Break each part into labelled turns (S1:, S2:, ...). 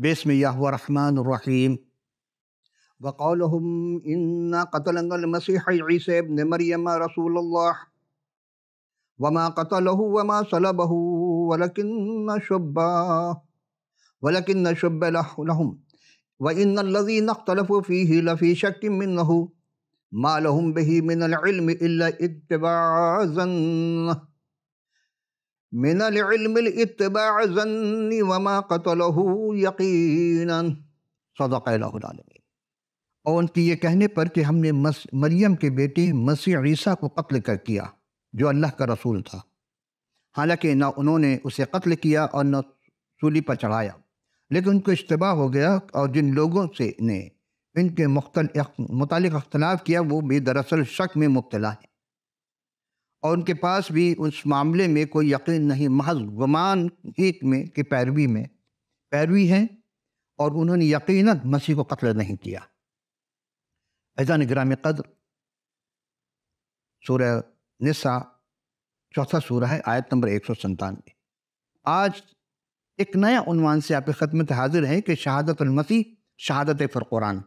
S1: باسم الله الرحمن الرحيم وقالهم إنا قتلنا المسيح عيسى ابن مريم رسول الله وما قتله وما صلبه ولكن شبا ولكن شب لهم وإن الذين اختلفوا فيه لفي شك منه ما لهم به من العلم إلا اتباع ظنه من العلم الاتباع ظني वमा कतलह यकीनन सदक़ अलमीन और उनके ये कहने पर कि हमने मस मरियम के बेटे मसीह ईसा को कत्ल कर किया जो अल्लाह का रसूल था हालांकि ना उन्होंने उसे कत्ल किया और न चूली पर चढ़ाया लेकिन उनको इश्तबा हो गया और जिन लोगों से ने इनके मुख्तल मुतल अख्तलाफ किया वो भी दरअसल शक में मुबतला है और उनके पास भी उस मामले में कोई यकीन नहीं महज गुमान एक में कि पैरवी में पैरवी हैं और उन्होंने यकीन मसीह को कत्ल नहीं किया ऐजान ग्राम कदर सूर्य निसा चौथा सूर है आयत नंबर एक सौ संतानवे आज एक नया उनवान से आपकी ख़दमत हाजिर है कि शहादत मसीह शहादत फरकुरान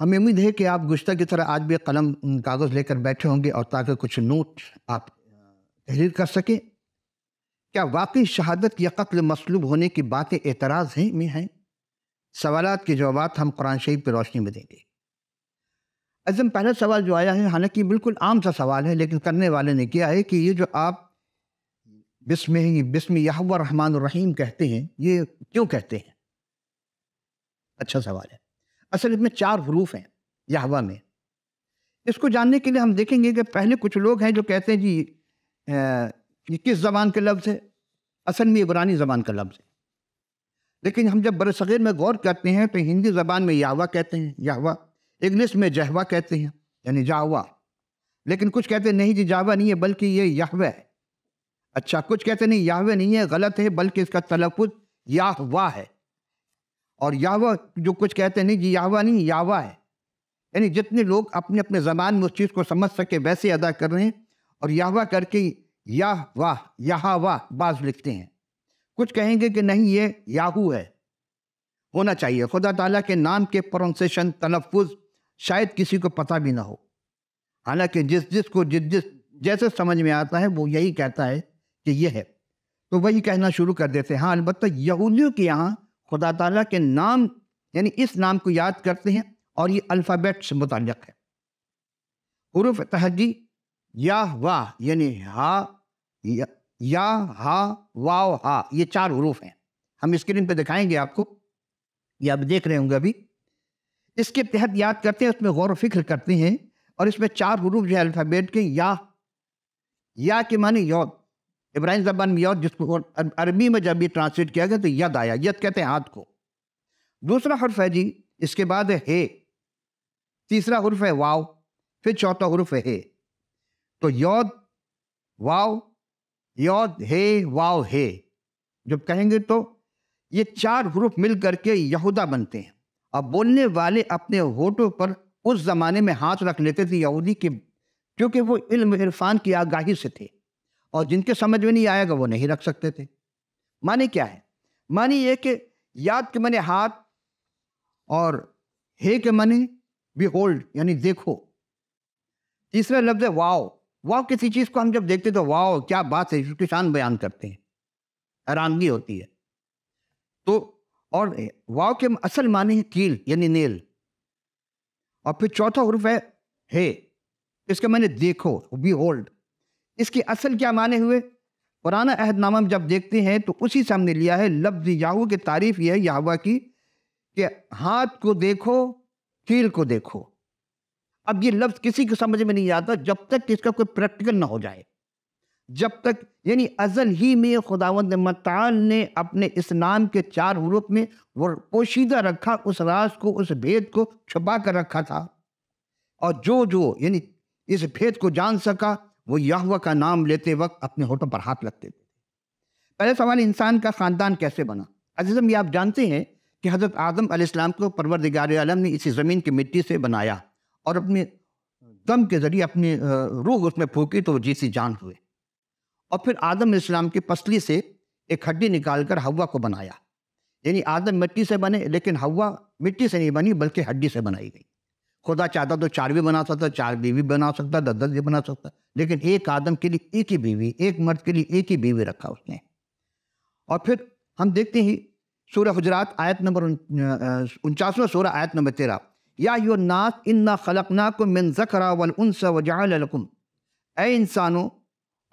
S1: हमें उम्मीद है कि आप गुश्ता की तरह आज भी कलम कागज़ लेकर बैठे होंगे और ताकि कुछ नोट आप तहरीर कर सकें क्या वाकई शहादत या कत्ल मसलूब होने की बातें एतराज़ हैं में हैं सवाल के जवाब हम कुरान शरीफ की रोशनी में देंगे अजम पहला सवाल जो आया है हालांकि बिल्कुल आम सा सवाल है लेकिन करने वाले ने किया है कि ये जो आप बिस्म ही बिस्म रहमान रहीम कहते हैं ये क्यों कहते हैं अच्छा सवाल है असल इसमें चार हरूफ हैं यहवा में इसको जानने के लिए हम देखेंगे कि पहले कुछ लोग हैं जो कहते हैं जी ये किस ज़बान के लफ्ज़ है असल में इबरानी ज़बान का लफ्ज़ है लेकिन हम जब बरसग़ीर में गौर करते हैं तो हिंदी ज़बान में यावा कहते हैं यावा इंग्लिश में जहवा कहते हैं यानी जावा लेकिन कुछ कहते हैं नहीं जी जावा नहीं है बल्कि ये याहवा है अच्छा कुछ कहते नहीं याहवा नहीं है गलत है बल्कि इसका तलफुज याहवा है और यावा जो कुछ कहते हैं नहीं जी यावा नहीं यावा है यानी जितने लोग अपने अपने जबान में उस चीज़ को समझ सके वैसे अदा कर रहे हैं और यावा करके या वाह यहाँ वाह बाज लिखते हैं कुछ कहेंगे कि नहीं ये याहू है होना चाहिए खुदा ताला के नाम के प्रोनसेशन तलफ़ शायद किसी को पता भी ना हो हालांकि जिस जिस को जिस जिस जैसे समझ में आता है वो यही कहता है कि ये है तो वही कहना शुरू कर देते हैं हाँ अलबत्त यहूदियों के यहाँ खुदा ताला के नाम यानी इस नाम को याद करते हैं और ये अल्फ़ाबेट से मुतल है हरूफ तहजी या वाह यानी हा या, या हा वाव हा ये चार हरूफ हैं हम स्क्रीन पे दिखाएंगे आपको ये आप देख रहे होंगे अभी इसके तहत याद करते हैं उसमें गौर फिक्र करते हैं और इसमें चार हरूफ जो है अल्फ़ाबेट के या या के माने यौद इब्राहिम जबान में जिसको अरबी में जब ये ट्रांसलेट किया गया तो यद आया यद कहते हैं हाथ को दूसरा हर्फ है जी इसके बाद है हे तीसरा हर्फ है वाव फिर चौथा हर्फ है हे तो यौद वाव यौद हे वाव हे जब कहेंगे तो ये चार हरूफ मिल करके यहूदा बनते हैं और बोलने वाले अपने होठों पर उस ज़माने में हाथ रख लेते थे यहूदी के क्योंकि वो इल्म इरफान की आगाही से थे और जिनके समझ में नहीं आएगा वो नहीं रख सकते थे माने क्या है माने ये कि याद के मने हाथ और हे के मने बी होल्ड यानी देखो तीसरा लफ्ज है वाओ वाओ किसी चीज़ को हम जब देखते तो वाओ क्या बात है उसकी शान बयान करते हैं हैरानगी होती है तो और वाव के असल माने हैं कील यानी नेल और फिर चौथा हुर्फ है हे इसके मैंने देखो बी होल्ड इसके असल क्या माने हुए पुराना अहदनामा में जब देखते हैं तो उसी से हमने लिया है लफ्ज याहू की तारीफ यह है याहवा की कि हाथ को देखो कील को देखो अब ये लफ्ज किसी को समझ में नहीं आता जब तक इसका कोई प्रैक्टिकल ना हो जाए जब तक यानी अजल ही में खुदावंद मताल ने अपने इस नाम के चार हरूप में वो पोशीदा रखा उस राज को उस भेद को छुपा कर रखा था और जो जो यानी इस भेद को जान सका वो यहवा का नाम लेते वक्त अपने होठों पर हाथ लगते थे पहला सवाल इंसान का ख़ानदान कैसे बना अजीज़म ये आप जानते हैं कि हज़रत आदम आसमाम को परवरदिगार आलम ने इसी ज़मीन की मिट्टी से बनाया और अपने दम के ज़रिए अपनी रूह उसमें फूकी तो जीसी जान हुए और फिर आदम इस्लाम की पसली से एक हड्डी निकाल कर हवा को बनाया यानी आदम मिट्टी से बने लेकिन हवा मिट्टी से नहीं बनी बल्कि हड्डी से बनाई गई खुदा चाहता तो चार भी बना सकता चार बीवी बना सकता दस दस भी बना सकता लेकिन एक आदम के लिए एक ही बीवी एक मर्द के लिए एक ही बीवी रखा उसने और फिर हम देखते ही सूर्य हजरात आयत नंबर उनचासवें सूर्य आयत नंबर तेरह या यो इन ना ख़लक ना को मिन जखरा वल उन सजाकुम ए इंसानों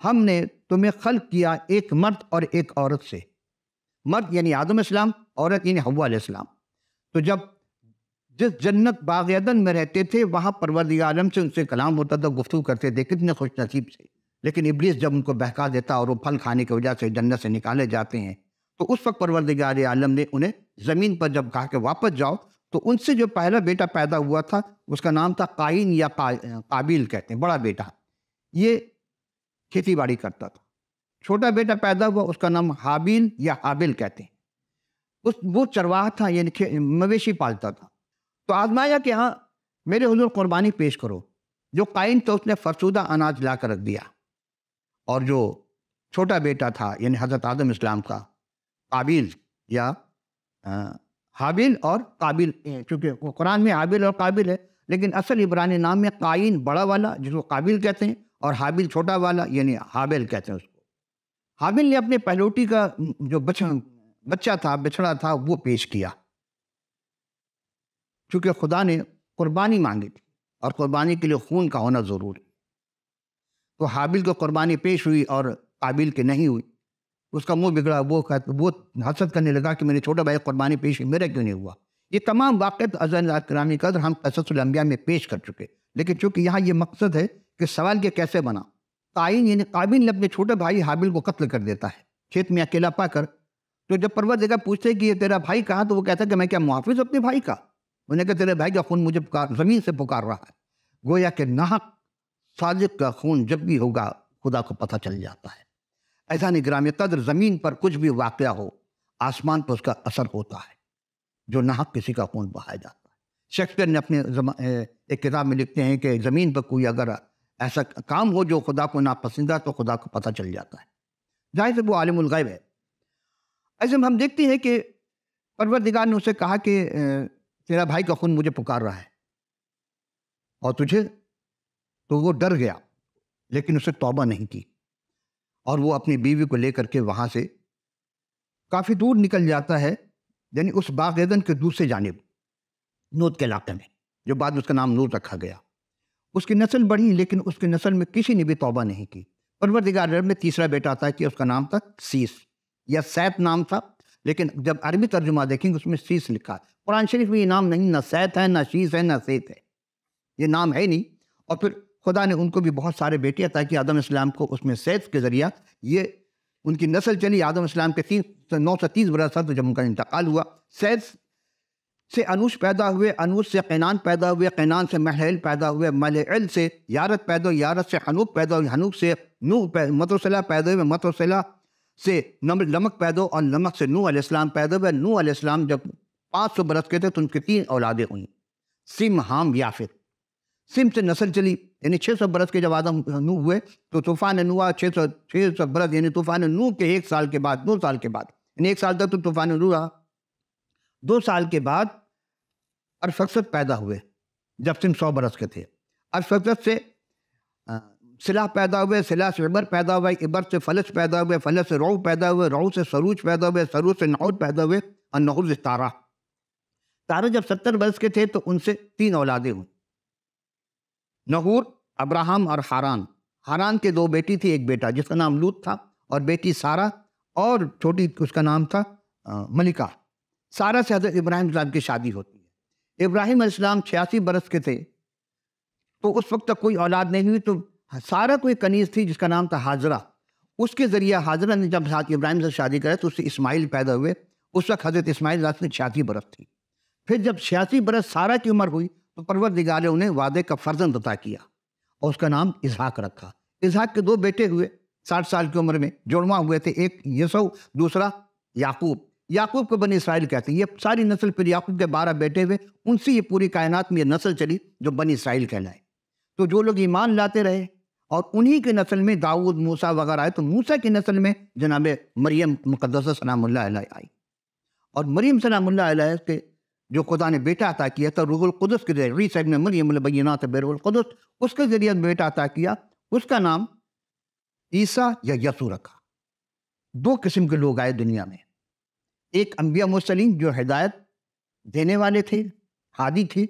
S1: हमने तुम्हें खल किया एक मर्द और एक औरत से मर्द यानी आदम इस्लाम औरत यानी हवा इस्लाम तो जब जिस जन्नत बागन में रहते थे वहाँ परवर आलम से उनसे कलाम होता था गुफ्तु करते थे कितने खुश नसीब से लेकिन इब्लिस जब उनको बहका देता और वो फल खाने की वजह से जन्नत से निकाले जाते हैं तो उस वक्त परवरदिगार आलम ने उन्हें ज़मीन पर जब कहा कि वापस जाओ तो उनसे जो पहला बेटा पैदा हुआ था उसका नाम था काइन या काबिल कहते हैं बड़ा बेटा ये खेती बाड़ी करता था छोटा बेटा पैदा हुआ उसका नाम हाबिल या हाबिल कहते हैं उस वो चरवाह था यानी मवेशी पालता था तो आजमाया कि हाँ मेरे हजूर कुर्बानी पेश करो जो काइन तो उसने फरसूदा अनाज ला कर रख दिया और जो छोटा बेटा था यानी हज़रत आदम इस्लाम का काबिल या हाबिल और काबिल चूँकि कुरान में हाबिल और काबिल है लेकिन असल इब्रानी नाम में काइन बड़ा वाला जिसको काबिल कहते हैं और हाबिल छोटा वाला यानी हाबिल कहते हैं उसको हाबिल ने अपने पहलोटी का जो बच बच्चा था बिछड़ा था वो पेश किया चूँकि खुदा ने कुर्बानी मांगी थी और कुर्बानी के लिए खून का होना ज़रूरी तो हाबिल को कुर्बानी पेश हुई और काबिल के नहीं हुई उसका मुंह बिगड़ा वो कह वो हसरत करने लगा कि मेरे छोटे भाई कुर्बानी पेश हुई मेरा क्यों नहीं हुआ ये तमाम वाक़ अजन करामी कदर हम कसलम्बिया में पेश कर चुके लेकिन चूँकि यहाँ ये मकसद है कि सवाल के कैसे बना ताइन यानी काबिल ने अपने छोटे भाई हाबिल को कत्ल कर देता है खेत में अकेला पाकर तो जब परवर जगह पूछते कि ये तेरा भाई कहाँ तो वो कहता है कि मैं क्या मुहाफिज अपने भाई का उन्हें कहा तेरे भाई का खून मुझे पुकार ज़मीन से पुकार रहा है गोया कि नाहक साजिक का खून जब भी होगा खुदा को पता चल जाता है ऐसा निगराम कदर ज़मीन पर कुछ भी वाक़ हो आसमान पर उसका असर होता है जो नाहक किसी का खून बहाया जाता है शेक्सपियर ने अपने एक किताब में लिखते हैं कि ज़मीन पर कोई अगर ऐसा काम हो जो खुदा को नापसंदा तो खुदा को पता चल जाता है जाहिर से वो गैब है ऐसे में हम देखते हैं कि परवरदिगार ने उसे कहा कि तेरा भाई का खून मुझे पुकार रहा है और तुझे तो वो डर गया लेकिन उसे तौबा नहीं की और वो अपनी बीवी को लेकर के वहाँ से काफ़ी दूर निकल जाता है यानी उस बागेदन के दूसरे जानेब नूत के इलाके में जो बाद में उसका नाम नूत रखा गया उसकी नस्ल बढ़ी लेकिन उसकी नस्ल में किसी ने भी तौबा नहीं की परवरदिगार में तीसरा बेटा आता है कि उसका नाम था सीस या सैत नाम था लेकिन जब अरबी तर्जुमा देखेंगे उसमें शीस लिखा है कुरान शरीफ में ये नाम नहीं ना सैत है ना शीस है ना सैत है ये नाम है नहीं और फिर खुदा ने उनको भी बहुत सारे बेटे अता कि आदम इस्लाम को उसमें सैत के ज़रिया ये उनकी नस्ल चली आदम इस्लाम के तीन नौ सौ तीस बरस तो जब उनका इंतकाल हुआ सैद से अनूश पैदा हुए अनूश से कैनान पैदा हुए कैनान से महल पैदा हुए मल से यारत पैदा यारत से हनूब पैदा हुई हनूब से नू मतोसला पैदा हुए मतोसला से नम नमक पैदा और नमक से नू आलाम पैदा हुआ नू आलाम जब पाँच सौ बरस के थे तो उनकी तीन औलादें हुई सिम हाम याफिर सिम से नस्ल चली यानी छः सौ बरस के जब आदम नू हुए तो तूफ़ान नू आ छः सौ छः सौ बरस यानी तूफ़ान नू के एक साल के बाद दो साल के बाद यानी एक साल तक तो तूफ़ान नू रहा दो साल के बाद अरफत पैदा हुए जब सिम सौ बरस के थे अरफकसत से सिला पैदा हुए सिला से इबर पैदा हुआ इबर से फलस पैदा हुए फलस से रोह पैदा हुए रोह से सरूज पैदा हुए सरूज से नहुद पैदा हुए और से तारा तारा जब सत्तर वर्ष के थे तो उनसे तीन औलादें हुई नहूर अब्राहम और हारान हारान के दो बेटी थी एक बेटा जिसका नाम लूत था और बेटी सारा और छोटी उसका नाम था मलिका सारा से हजरत इब्राहिम इस्लाम की शादी होती है इब्राहिम इस्लाम छियासी बरस के थे तो उस वक्त तक कोई औलाद नहीं हुई तो हाँ, सारा कोई कनीज थी जिसका नाम था हाजरा उसके ज़रिए हाजरा ने जब साथ इब्राहिम से शादी करा तो उससे इस्माइल पैदा हुए उस वक्त हज़रत इस्माइल रात में छियासी बरस थी फिर जब छियासी बरस सारा की उम्र हुई तो परवर दिगार ने उन्हें वादे का फर्जन अदा किया और उसका नाम इजहाक रखा इजहाक के दो बेटे हुए साठ साल की उम्र में जुड़वा हुए थे एक यसो दूसरा याकूब याकूब को बन इसराइल कहते हैं ये सारी नस्ल फिर याकूब के बारह बेटे हुए उनसे ये पूरी कायनात में ये नस्ल चली जो बन इसराइल कहलाए तो जो लोग ईमान लाते रहे और उन्हीं के नस्ल में दाऊद मूसा वगैरह आए तो मूसा की नस्ल में जनाब मरियम मुकदस सलाम्ला आई और मरियम सलाम्ला के जो खुदा ने बेटा अता किया था रुहुल कुदस के जरिए री साहब ने मरियम बैनात बेरुल कुदस उसके ज़रिए बेटा अता किया उसका नाम ईसा या यसू रखा दो किस्म के लोग आए दुनिया में एक अम्बिया मुसलिम जो हिदायत देने वाले थे हादी थे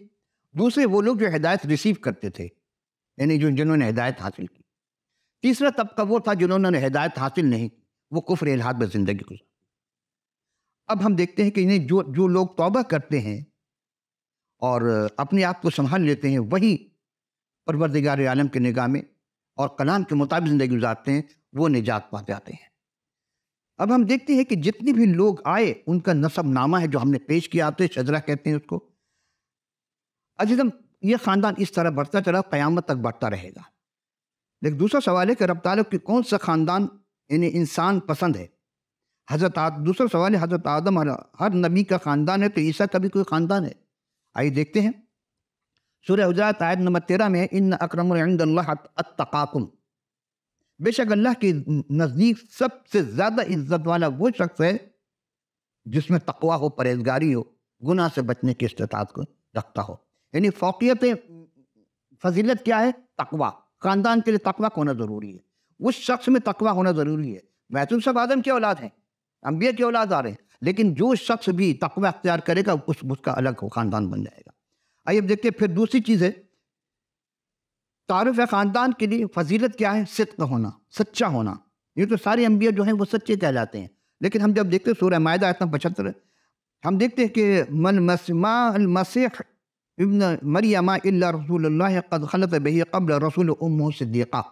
S1: दूसरे वो लोग जो हिदायत रिसीव करते थे यानी जो जिन्होंने हिदायत हासिल की तीसरा तबका वो था जिन्होंने हिदायत हासिल नहीं वो कुफर इलाहाद में ज़िंदगी गुजार अब हम देखते हैं कि इन्हें जो जो लोग तौबा करते हैं और अपने आप को संभाल लेते हैं वही परवरदिगार आलम के निगाह में और कलाम के मुताबिक ज़िंदगी गुजारते हैं वो निजात पा जाते हैं अब हम देखते हैं कि जितने भी लोग आए उनका नसब नामा है जो हमने पेश किया आपसे शजरा कहते हैं उसको अजीजम ये ख़ानदान इस तरह बढ़ता चला क़यामत तक बढ़ता रहेगा लेकिन दूसरा सवाल है कि रब ताल की कौन सा ख़ानदान यानी इंसान पसंद है हज़रत दूसरा सवाल है हज़रत आदम हर, हर नबी का ख़ानदान है तो ईसा का भी कोई ख़ानदान है आइए देखते हैं सूर्य हजरात आयत नंबर तेरह में इन अक्रम बेशक अल्लाह के नज़दीक सबसे ज़्यादा इज्जत वाला वो शख्स है जिसमें तकवा हो परहेजगारी हो गुनाह से बचने की इस्तात को रखता हो यानी फोकियत फजीलत क्या है तकवा खानदान के लिए तकवा होना ज़रूरी है उस शख्स में तकवा होना ज़रूरी है महसूम सब आदम की औलाद हैं अम्बिया की औलाद आ रहे हैं लेकिन जो शख्स भी तकवा अख्तियार करेगा उस उसका अलग ख़ानदान बन जाएगा आइए अब देखते फिर दूसरी चीज़ है तारफ़ ख़ानदान के लिए फजीलत क्या है सिद्क होना सच्चा होना ये तो सारे अम्बिया जो हैं वो सच्चे कहलाते हैं लेकिन हम जब देखते हैं सूर्य मायदा आयतना पचहत्तर हम देखते हैं कि मन मसमा मसीह इब्न मरियम इल्ला रसूल कद खलत बही कबल रसूल उम सिद्दीक़ा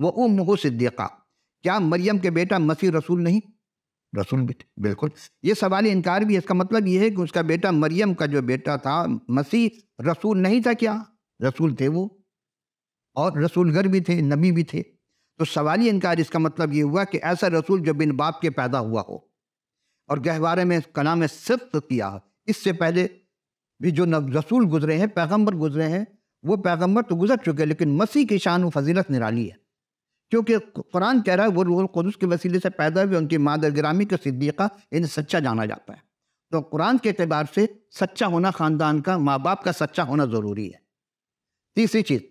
S1: व उम सिद्दीक़ा क्या मरियम के बेटा मसीह रसूल नहीं रसूल भी थे बिल्कुल ये सवाल इनकार भी है इसका मतलब ये है कि उसका बेटा मरियम का जो बेटा था मसीह रसूल नहीं था क्या रसूल थे वो और रसूलगर भी थे नबी भी थे तो सवाली इनकार इसका मतलब ये हुआ कि ऐसा रसूल जो बिन बाप के पैदा हुआ हो और गहवारे में कलाम सिफ्त किया इससे पहले भी जो रसूल गुजरे हैं पैगंबर गुजरे हैं वो पैगंबर तो गुजर चुके हैं लेकिन मसीह की शान व फजीलत निराली है क्योंकि कुरान कह रहा है वो रूह कदस के वसीले से पैदा हुए उनकी मादर ग्रामी के सिद्दीक़ा इन्हें सच्चा जाना जाता है तो कुरान के अतबार से सच्चा होना ख़ानदान का माँ बाप का सच्चा होना ज़रूरी है तीसरी चीज़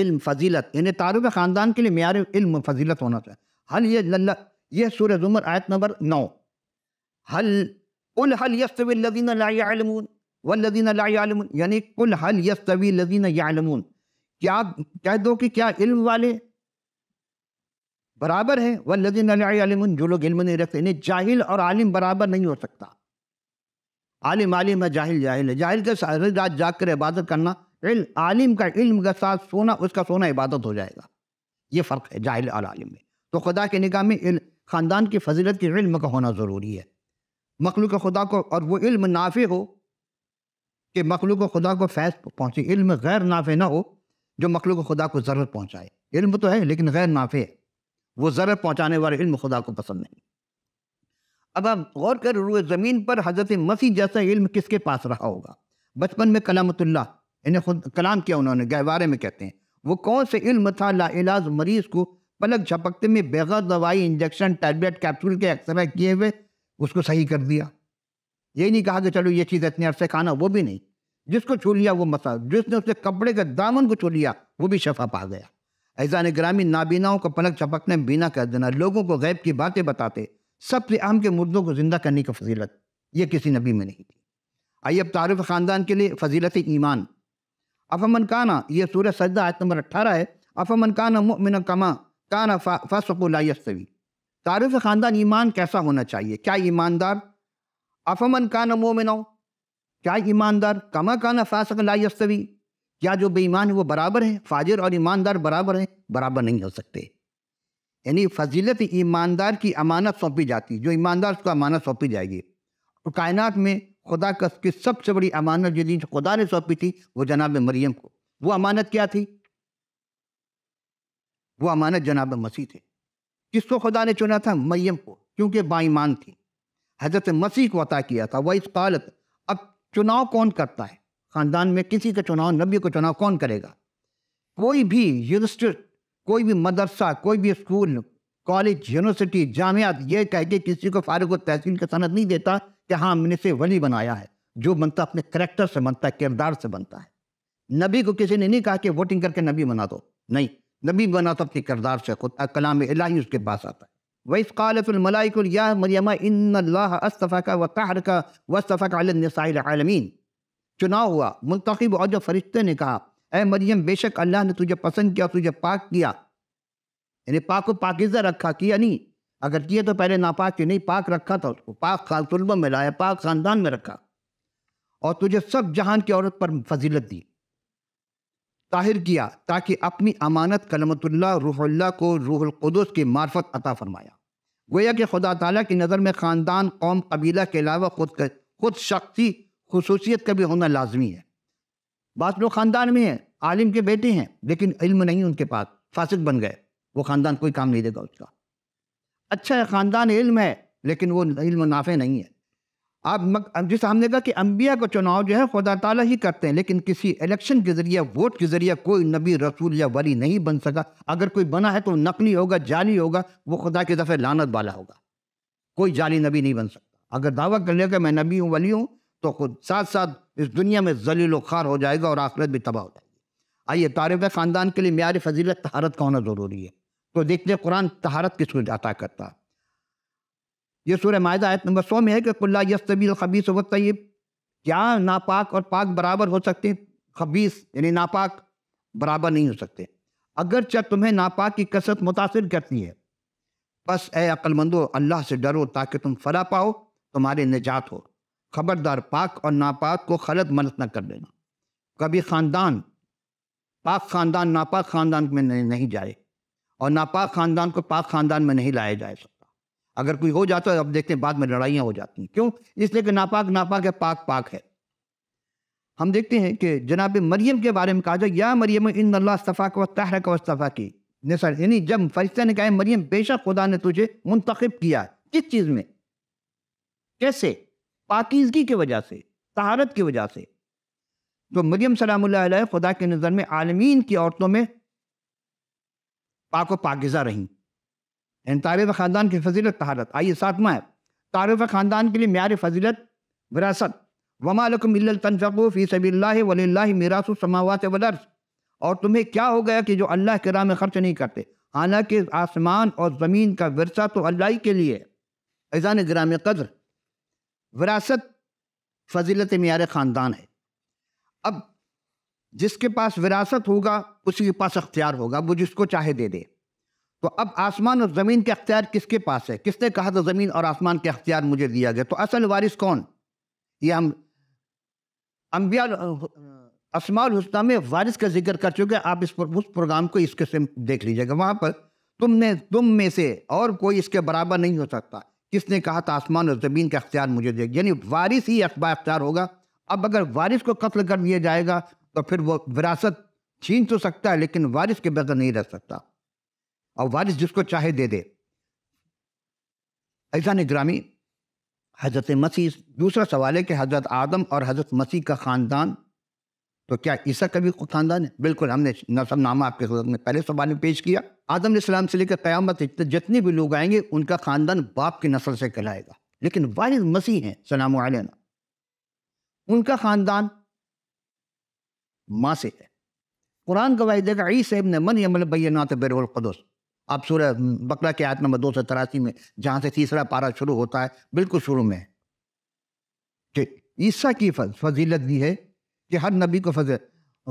S1: इल्म फजीलत इन्हें तारुफ ख़ानदान के लिए मैार इल्म फजीलत होना चाहिए हल ये लल्ला यह सूर्य जुमर आयत नंबर नौ हल उल हल यसविन वल्लिन यालमून यानी कुल हल यस्तवी लजीन यालमून क्या कह दो कि क्या इल्म वाले बराबर है वल्लिन यालमून जो लोग इल्म नहीं रखते जाहिल और आलिम बराबर नहीं हो सकता आलिम आलिम है जाहिल जाहिल है जाहिल के साथ रात जाग कर इबादत करना इल, आलिम का इल्म के साथ सोना उसका सोना इबादत हो जाएगा ये फ़र्क है जाहिल और आलिम में तो खुदा के निगाह में ख़ानदान की फजीलत के इल्म का होना ज़रूरी है मखलूक खुदा को और वो इल्म नाफे हो कि मखलूक खुदा को फैज पहुँचे इल्म गैर नाफे ना हो जो मखलूक खुदा को ज़रूरत पहुँचाए इल्म तो है लेकिन गैर नाफे है वो ज़रूरत पहुँचाने वाले इल्म खुदा को पसंद नहीं अब आप गौर कर रुए ज़मीन पर हज़रत मसीह जैसा इल्म किसके पास रहा होगा बचपन में कलामतुल्ला इन्हें खुद कलाम किया उन्होंने गहवारे में कहते हैं वो कौन से इल्म था लाइलाज मरीज़ को पलक झपकते में बेगैर दवाई इंजेक्शन टैबलेट कैप्सूल के एक्सरे किए हुए उसको सही कर दिया ये नहीं कहा कि चलो ये चीज़ इतने अरसे खाना वो भी नहीं जिसको छू लिया वो मसा जिसने उसके कपड़े के दामन को छू लिया वो भी शफा पा गया ऐसा निगरामी नाबीनाओं को पलक चपकने में बीना कर देना लोगों को गैब की बातें बताते सबसे अहम के मुर्दों को ज़िंदा करने की फजीलत यह किसी नबी में नहीं थी आइए अब तारफ़ ख़ानदान के लिए फजीलत ईमान अफमन काना यह सूरज सजदा आयत नंबर अट्ठारह है अफमन काना मुमिन कमा काना फसकुल्लास्तवी तारफ़ ख़ानदान ईमान कैसा होना चाहिए क्या ईमानदार अफमन का न मोमिन क्या ईमानदार कमा का न फासक लाइस्तवी क्या जो बेईमान है वो बराबर है फाजिर और ईमानदार बराबर है बराबर नहीं हो सकते यानी फजीलत ईमानदार की अमानत सौंपी जाती जो ईमानदार उसको अमानत सौंपी जाएगी और कायनात में खुदा की सबसे बड़ी अमानत जो दिन खुदा ने सौंपी थी वो जनाब मरियम को वो अमानत क्या थी वो अमानत जनाब मसीह थे किसको खुदा ने चुना था मरियम को क्योंकि बाईमान थी हजरत मसीह को अता किया था वही कालत अब चुनाव कौन करता है ख़ानदान में किसी का चुनाव नबी का चुनाव कौन करेगा कोई भी यूनिवर्सिटी कोई भी मदरसा कोई भी स्कूल कॉलेज यूनिवर्सिटी जामियात ये कह के किसी को फारग तहसील का सनत नहीं देता कि हाँ हमने से वली बनाया है जो बनता अपने करेक्टर से बनता है किरदार से बनता है नबी को किसी ने नहीं कहा कि वोटिंग करके नबी बना दो नहीं नबी बना तो अपने किरदार से खुद कलाम इलाही उसके पास आता है वफ़ालफ़िलमलाइकुल व चुनाव हुआ मुंतब और जो फरिश्ते ने कहा अः मरियम बेशक अल्लाह ने तुझे पसंद किया तुझे पाक किया यानी पाक को पाकिजा रखा किया नहीं अगर किया तो पहले नापाक क्यों नहीं पाक रखा था उसको तो पाक खान तुलबा में लाया पाक खानदान में रखा और तुझे सब जहान की औरत पर फजीलत दी ताहिर किया ताकि अपनी अमानत कलमतुल्ला रूहुल्ला को रूहुलकदस के मार्फत अता फरमाया गोया कि खुदा ताला की नज़र में ख़ानदान कौम कबीला के अलावा खुद कर, खुद शख्सी खसूसियत का भी होना लाजमी है बात लोग ख़ानदान में हैं आलिम के बेटे हैं लेकिन इल्म नहीं उनके पास फासिक बन गए वो ख़ानदान कोई काम नहीं देगा उसका अच्छा है ख़ानदान इल्म है लेकिन वो इल्म नाफे नहीं है आप जिस हमने कहा कि अम्बिया का चुनाव जो है खुदा ताला ही करते हैं लेकिन किसी इलेक्शन के ज़रिए वोट के ज़रिए कोई नबी रसूल या वली नहीं बन सका अगर कोई बना है तो नकली होगा जाली होगा वो खुदा के दफ़े लानत वाला होगा कोई जाली नबी नहीं बन सकता अगर दावा कर लेगा मैं नबी हूँ वली हूँ तो खुद साथ साथ इस दुनिया में जलील खार हो जाएगा और आखिरत भी तबाह हो जाएगी आइए तारफ़ ख़ानदान के लिए मैार फजीलत तहारत का होना ज़रूरी है तो देखते कुरान तहारत किसको अता करता है ये सूर्य माह आयत नंबर सौ में है कि कुल्ला यस्तबील खबीस व तयब क्या नापाक और पाक बराबर हो सकते हैं खबीस यानी नापाक बराबर नहीं हो सकते चाह तुम्हें नापाक की कसरत मुतासर करती है बस ए अक्लमंदो अल्लाह से डरो ताकि तुम फला पाओ तुम्हारे निजात हो खबरदार पाक और नापाक को खलत मलत न कर देना कभी ख़ानदान पाक ख़ानदान नापाक ख़ानदान में नहीं जाए और नापाक ख़ानदान को पाक ख़ानदान में नहीं लाया जाए सकता अगर कोई हो जाता है अब देखते हैं बाद में लड़ाइयाँ हो जाती हैं क्यों इसलिए कि नापाक नापाक है पाक पाक है हम देखते हैं कि जनाब मरियम के बारे में कहा जाए या मरियम इन अल्लाह सफ़ाक व तहरक सफ़ा की निसर यानी जब फरिश्ते ने कहा मरियम बेशक खुदा ने तुझे मुंतखब किया किस चीज़ में कैसे पाकिजगी की वजह से तहारत की वजह से तो मरियम सलाम खुदा के नज़र में आलमीन की औरतों में व पाकिज़ा रहीं इन तारीफ़ ख़ानदान की फजीलत तहारत आइए सातवां है तारीफ़ ख़ानदान के लिए मैार फजीलत विरासत वमालकमिल्लतनफ़ो सभी वली वल्ला मेरासमावत वदर्स और तुम्हें क्या हो गया कि जो अल्लाह के राह में खर्च नहीं करते हालांकि आसमान और ज़मीन का वरसा तो अल्लाह के लिए है ऐजान ग्राम कदर विरासत फजीलत मीर ख़ानदान है अब जिसके पास विरासत होगा उसी के पास अख्तियार होगा वो जिसको चाहे दे दे तो अब आसमान और ज़मीन के अख्तियार किसके पास है किसने कहा था ज़मीन और आसमान के अख्तियार मुझे दिया गया तो असल वारिस कौन ये हम अम्बिया असमाल हसना में वारिस का जिक्र कर चुके हैं आप इस पर, उस प्रोग्राम को इसके से देख लीजिएगा वहाँ पर तुमने तुम में से और कोई इसके बराबर नहीं हो सकता किसने कहा था आसमान और ज़मीन का अख्तियार मुझे दे यानी वारिस ही अखबा अख्तियार होगा अब अगर वारिस को कत्ल कर दिया जाएगा तो फिर वो विरासत छीन तो सकता है लेकिन वारिस के बगैर नहीं रह सकता और वारिस जिसको चाहे दे दे ऐसा निगरामी हजरत मसीह दूसरा सवाल है कि हजरत आदम और हजरत मसीह का ख़ानदान तो क्या ईसा का भी ख़ानदान है बिल्कुल हमने नामा आपके खुद में पहले सवाल में पेश किया आदम इस्लाम से लेकर इतने तो जितने भी लोग आएंगे उनका ख़ानदान बाप की नस्ल से कहलाएगा लेकिन वारिस मसीह हैं सलाम उनका ख़ानदान माँ से है कुरान गवाही देगा ईसा इबन मन यमल भैया नात बेरोस आप सूर्य बकरा के आयत नंबर दो सौ तिरासी में जहाँ से तीसरा पारा शुरू होता है बिल्कुल शुरू में कि ईसा की फजीलत दी है कि हर नबी को फजल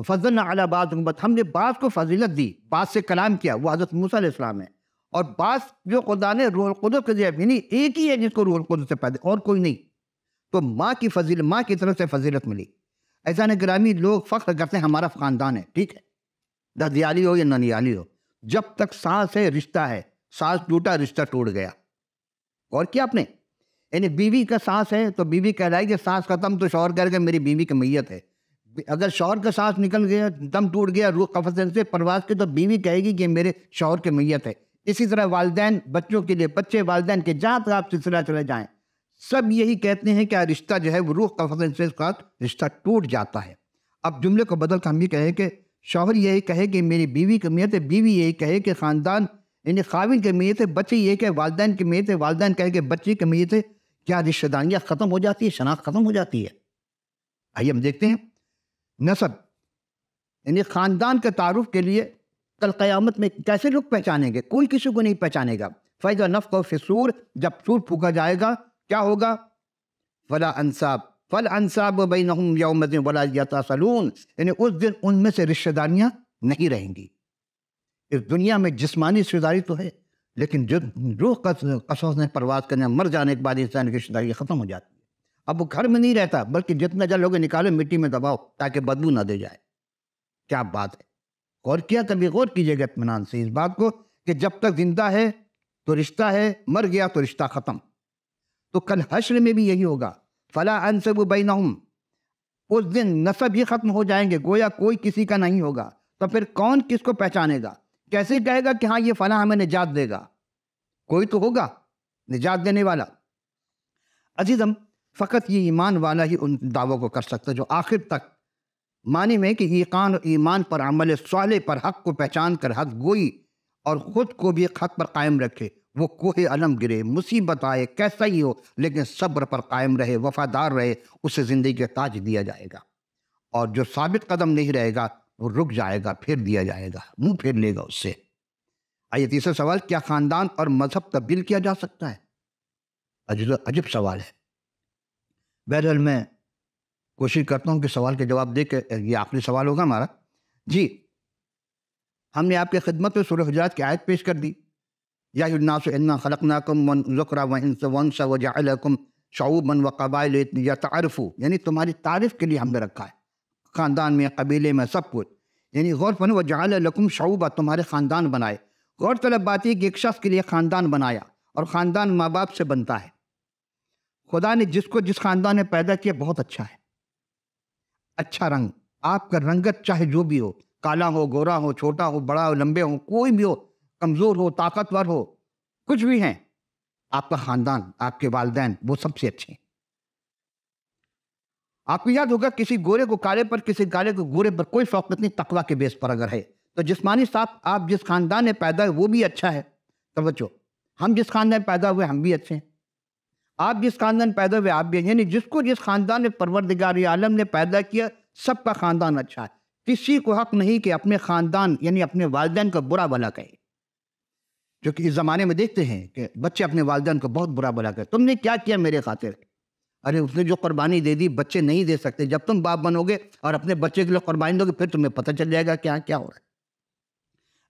S1: फजल अला बात हमने बास को फजीलत दी बास से कलाम किया वो हज़रत मूसा इस्लाम है और बास जो खुदा ने रूह कुदरत के जरिए यानी एक ही है जिसको रूह कुदरत से पैदा और कोई नहीं तो माँ की फजील माँ की तरफ से फजीलत मिली ऐसा ने ग्रामी लोग फ़ख्र करते हैं हमारा ख़ानदान है ठीक है ददियाली हो या ननियाली हो जब तक सांस है रिश्ता है सांस टूटा रिश्ता टूट गया और क्या आपने यानी बीवी का सांस है तो बीवी कह रहा है कि सांस खत्म तो शोर कह रहे मेरी बीवी की मैयत है अगर शोर का सांस निकल गया दम टूट गया रूह कफ से प्रवास के तो बीवी कहेगी कि मेरे शोर की मैयत है इसी तरह वालदेन बच्चों के लिए बच्चे वालदेन के जहाँ तक आप सिलसिला चले जाएँ सब यही कहते हैं कि रिश्ता जो है वो रूह कफ से रिश्ता टूट जाता है अब जुमले को बदल कर हम ये कहें कि शोहर यही कहे कि मेरी बीवी की मीयत है बीवी यही कहे कि ख़ानदान यानी खाविन की मीयत है बच्चे ये कहे वालदेन की मीयत है वालदेन कहे कि बच्चे की मीयत है क्या रिश्तेदारियाँ ख़त्म हो जाती है शनाख्त ख़त्म हो जाती है आइए हम देखते हैं नसब यानी ख़ानदान के तारुफ के लिए कल क़यामत में कैसे लोग पहचानेंगे कोई किसी को नहीं पहचानेगा फैज़ा नफ़ को फिसूर जब सूर फूका जाएगा क्या होगा फला अनसाब फल अनसाब बिन यौम वलासलून यानी उस दिन उनमें से रिश्तेदारियाँ नहीं रहेंगी इस दुनिया में जिसमानी रिश्तेदारी तो है लेकिन जो रूह कसों ने परवाज करने मर जाने के बाद इंसान की रिश्तेदारी ख़त्म हो जाती है अब वो घर में नहीं रहता बल्कि जितना जल लोगे निकालो मिट्टी में दबाओ ताकि बदबू ना दे जाए क्या बात है गौर किया कभी गौर कीजिएगा इतमान से इस बात को कि जब तक जिंदा है तो रिश्ता है मर गया तो रिश्ता ख़त्म तो कल हश्र में भी यही होगा फला अनसब बैनहुम उस दिन नसब ही ख़त्म हो जाएंगे गोया कोई किसी का नहीं होगा तो फिर कौन किसको पहचानेगा कैसे कहेगा कि हाँ ये फला हमें निजात देगा कोई तो होगा निजात देने वाला अजीज़म फ़कत ये ईमान वाला ही उन दावों को कर सकता जो आखिर तक माने में कि ईकान और ईमान पर अमल साले पर हक को पहचान कर हक गोई और ख़ुद को भी हक पर कायम रखे वो कोहे अलम गिरे मुसीबत आए कैसा ही हो लेकिन सब्र पर कायम रहे वफादार रहे उसे ज़िंदगी का ताज दिया जाएगा और जो साबित कदम नहीं रहेगा वो रुक जाएगा फिर दिया जाएगा मुंह फेर लेगा उससे आइए तीसरा सवाल क्या ख़ानदान और मज़हब तब्दील किया जा सकता है अजब सवाल है बहरहाल मैं कोशिश करता हूँ कि सवाल के जवाब दे के ये आखिरी सवाल होगा हमारा जी हमने आपके खिदमत में सूर्य हजरात की आयत पेश कर दी यानासन्ना खलकनाकुम वन ज़ुकरा व इंस वंशा व जाकुम शعूबन कबाइल या तारफ़ू यानी तुम्हारी तारीफ़ के लिए हमने रखा है ख़ानदान में कबीले में सब कुछ यानी गौर फन व जाल लकुम शूबा तुम्हारे ख़ानदान बनाए गौर तलब बात है कि एक शख्स के लिए ख़ानदान बनाया और ख़ानदान माँ बाप से बनता है खुदा ने जिसको जिस ख़ानदान ने पैदा किया बहुत अच्छा है अच्छा रंग आपका रंगत चाहे जो भी हो काला हो गोरा हो छोटा हो बड़ा हो लम्बे हो कोई भी हो कमज़ोर हो ताकतवर हो कुछ भी हैं आपका ख़ानदान आपके वालदेन वो सबसे अच्छे हैं आपको याद होगा किसी गोरे को काले पर किसी काले को गोरे पर कोई शौक नहीं तकवा के बेस पर अगर है तो जिसमानी साथ आप जिस खानदान में पैदा है वो भी अच्छा है तवज्जो हम जिस खानदान में पैदा हुए हम भी अच्छे हैं आप जिस खानदान पैदा हुए आप भी यानी जिसको जिस खानदान में परवरदिगार आलम ने पैदा किया सबका खानदान अच्छा है किसी को हक नहीं कि अपने खानदान यानी अपने वालदेन का बुरा भला कहे जो कि इस ज़माने में देखते हैं कि बच्चे अपने वालदेन को बहुत बुरा बुरा कर तुमने क्या किया मेरे खातिर अरे उसने जो कुर्बानी दे दी बच्चे नहीं दे सकते जब तुम बाप बनोगे और अपने बच्चे के लिए कुर्बानी दोगे फिर तुम्हें पता चल जाएगा क्या क्या हो रहा है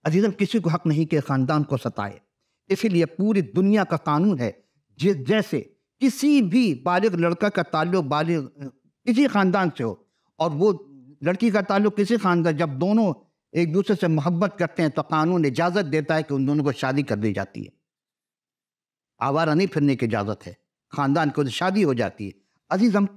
S1: अजीज़म किसी को हक नहीं कि ख़ानदान को सताए इसीलिए पूरी दुनिया का कानून है जिस जैसे किसी भी बालिग लड़का का ताल्लुक बालिग किसी ख़ानदान से हो और वो लड़की का ताल्लुक किसी ख़ानदान जब दोनों एक दूसरे से मोहब्बत करते हैं तो कानून इजाज़त देता है कि उन दोनों को शादी कर दी जाती है आवारा नहीं फिरने की इजाज़त है ख़ानदान को शादी हो जाती है अजीज़ हम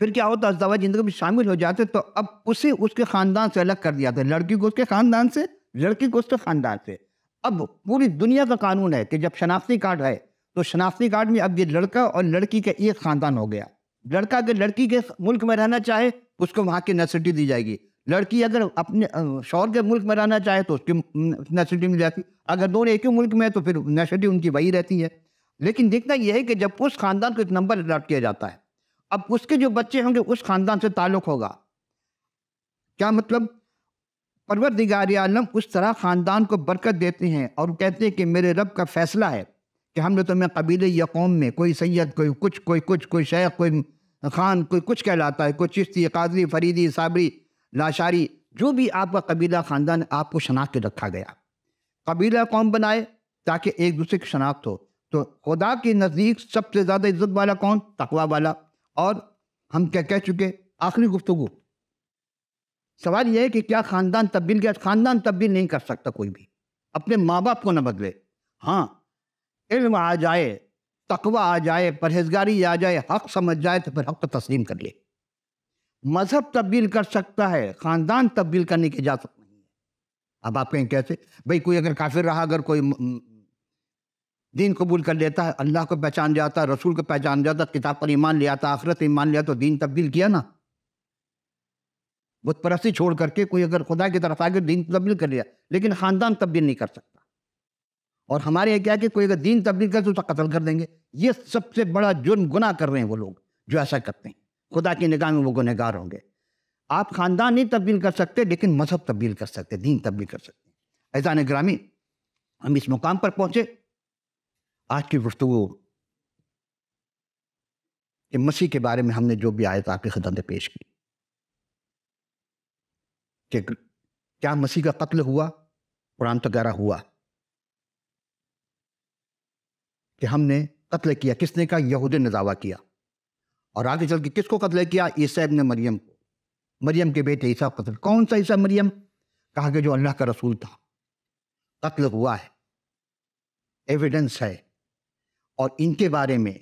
S1: फिर क्या होता अजदावा जिंदगी में शामिल हो जाते तो अब उसे उसके ख़ानदान से अलग कर दिया था लड़की को उसके ख़ानदान से लड़की को उसके ख़ानदान से अब पूरी दुनिया का कानून है कि जब शनाख्ती कार्ड है तो शनाख्ती कार्ड में अब ये लड़का और लड़की का एक ख़ानदान हो गया लड़का अगर लड़की के मुल्क में रहना चाहे उसको वहाँ की नर्सिटी दी जाएगी लड़की अगर अपने शौर के मुल्क में रहना चाहे तो उसकी नेशनलिटी मिल जाती अगर दोनों एक ही मुल्क में है तो फिर नेशनलिटी उनकी वही रहती है लेकिन देखना यह है कि जब उस खानदान को एक नंबर अलॉट किया जाता है अब उसके जो बच्चे होंगे उस खानदान से ताल्लुक होगा क्या मतलब परवर दिगार आलम उस तरह ख़ानदान को बरकत देते हैं और कहते हैं कि मेरे रब का फैसला है कि हमने तुम्हें कबीले या कौम में कोई सैयद कोई कुछ कोई कुछ कोई शेख कोई खान कोई कुछ कहलाता है कोई चिश्ती कादरी फरीदी साबरी लाशारी जो भी आपका कबीला ख़ानदान आपको शनाख्त रखा गया कबीला कौन बनाए ताकि एक दूसरे की शनाख्त हो तो खुदा के नज़दीक सबसे ज़्यादा इज्जत वाला कौन तकवा वाला और हम क्या कह चुके आखिरी गुफ्तु सवाल यह है कि क्या ख़ानदान तब्दील किया ख़ानदान तब्दील नहीं कर सकता कोई भी अपने माँ बाप को न बदले हाँ इल्म आ जाए तकवा आ जाए परहेजगारी आ जाए हक समझ जाए तो फिर हक तो तस्लीम कर ले मज़हब तब्दील कर सकता है ख़ानदान तब्दील करने की इजाज़त नहीं है अब आप कहें कैसे भाई कोई अगर काफिर रहा अगर कोई दीन कबूल कर लेता है अल्लाह को पहचान जाता है रसूल को पहचान जाता किताब पर ईमान ले आता आखिरत ईमान लिया तो दीन तब्दील किया ना बुत परस्ती छोड़ करके कोई अगर खुदा की तरफ आकर दीन तब्दील कर लिया लेकिन ख़ानदान तब्दील नहीं कर सकता और हमारे यहाँ क्या कि कोई अगर दीन तब्दील कर तो उसका कत्ल कर देंगे ये सबसे बड़ा जुर्म गुना कर रहे हैं वो लोग जो ऐसा करते हैं खुदा की निगाह में वो गुनहगार होंगे आप ख़ानदान नहीं तब्दील कर सकते लेकिन मज़हब तब्दील कर सकते दीन तब्दील कर सकते ऐजान ग्रामी हम इस मुकाम पर पहुँचे आज की गुफ्तु कि मसीह के बारे में हमने जो भी आयत आपकी खदमत पेश की कि क्या मसीह का कत्ल हुआ कुरान तो गहरा हुआ कि हमने कत्ल किया किसने का यहूद ने दावा किया और आगे चल के किसको कत्ल किया ईसा इबन मरियम को मरियम के बेटे ईसा कत्ल कौन सा ईसा मरियम कहा कि जो अल्लाह का रसूल था कत्ल हुआ है एविडेंस है और इनके बारे में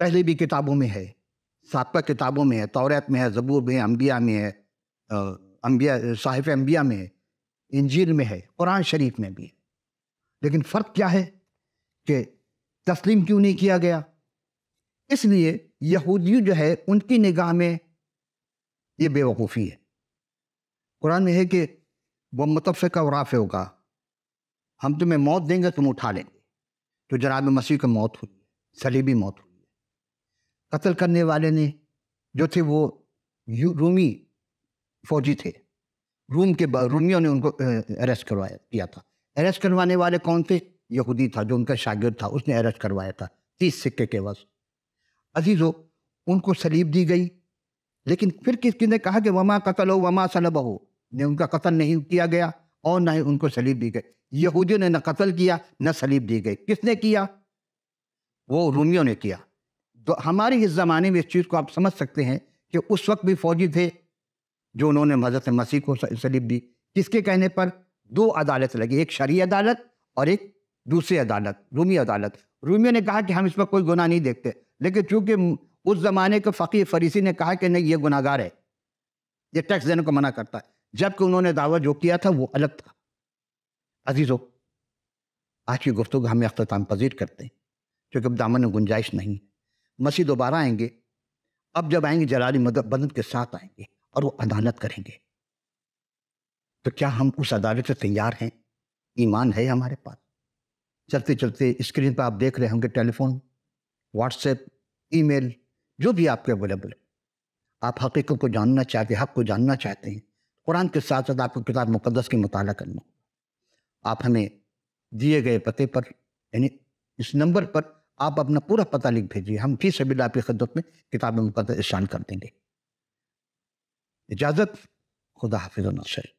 S1: पहले भी किताबों में है सबका किताबों में है तौरात में है जबूर में अम्बिया में है अम्बिया साहिफ अम्बिया में है इंजील में है कुरान शरीफ में भी है लेकिन फ़र्क क्या है कि तस्लीम क्यों नहीं किया गया इसलिए यहूदियों जो है उनकी निगाह में ये बेवकूफ़ी है कुरान में है कि वह मतफ़ का वराफ होगा हम तुम्हें मौत देंगे तुम उठा लेंगे तो जनाब मसीह की मौत हुई सलीबी मौत हुई कत्ल करने वाले ने जो थे वो रूमी फौजी थे रूम के रूमियों ने उनको अरेस्ट करवाया किया था अरेस्ट करवाने वाले कौन थे यहूदी था जो उनका शागिर्द था उसने अरेस्ट करवाया था तीस सिक्के के वस्त अजीज़ों उनको सलीब दी गई लेकिन फिर किसी ने कहा कि वमा कतल हो वमा सलब हो ने उनका कत्ल नहीं किया गया और ना ही उनको सलीब दी गई यहूदियों ने न कत्ल किया न सलीब दी गई किसने किया वो रूमियों ने किया तो हमारे इस ज़माने में इस चीज़ को आप समझ सकते हैं कि उस वक्त भी फौजी थे जो उन्होंने मजरत मसीह को सलीब दी किसके कहने पर दो अदालत लगी एक शरी अदालत और एक दूसरी अदालत रूमी अदालत रूमियों ने कहा कि हम इस पर कोई गुनाह नहीं देखते लेकिन चूंकि उस ज़माने के फ़कीर फरीसी ने कहा कि नहीं ये गुनागार है ये टैक्स देने को मना करता है जबकि उन्होंने दावा जो किया था वो अलग था अजीज़ो आज की गुफ्तु हमें अख्ताम पजीर करते हैं क्योंकि अब दामन में गुंजाइश नहीं मसीह दोबारा आएंगे अब जब आएंगे जलाली मदद मदद के साथ आएंगे और वो अदालत करेंगे तो क्या हम उस अदालत से तैयार हैं ईमान है हमारे पास चलते चलते स्क्रीन पर आप देख रहे होंगे टेलीफोन व्हाट्सएप ईमेल जो भी आपके अवेलेबल है आप हकीकत को जानना चाहते हैं हक को जानना चाहते हैं कुरान के साथ साथ आपको किताब मुकदस के मताल करना आप हमें दिए गए पते पर यानी इस नंबर पर आप अपना पूरा पता लिख भेजिए हम फिर सभी आपकी खदत में किताब मुकदस शान कर देंगे इजाज़त खुदा हाफिज नशर